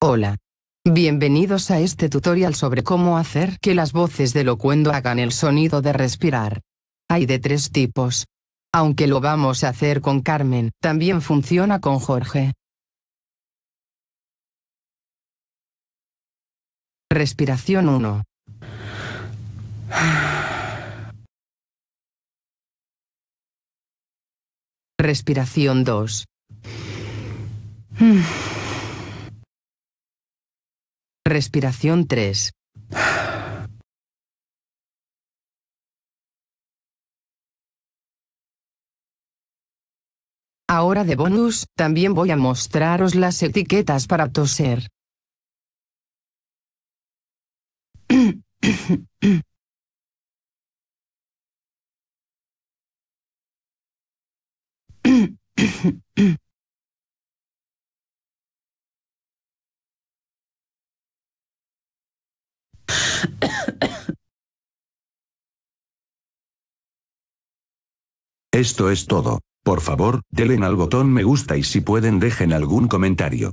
Hola. Bienvenidos a este tutorial sobre cómo hacer que las voces de locuendo hagan el sonido de respirar. Hay de tres tipos. Aunque lo vamos a hacer con Carmen, también funciona con Jorge. Respiración 1. Respiración 2. Respiración 3. Ahora de bonus, también voy a mostraros las etiquetas para toser. Esto es todo. Por favor, denle al botón me gusta y si pueden dejen algún comentario.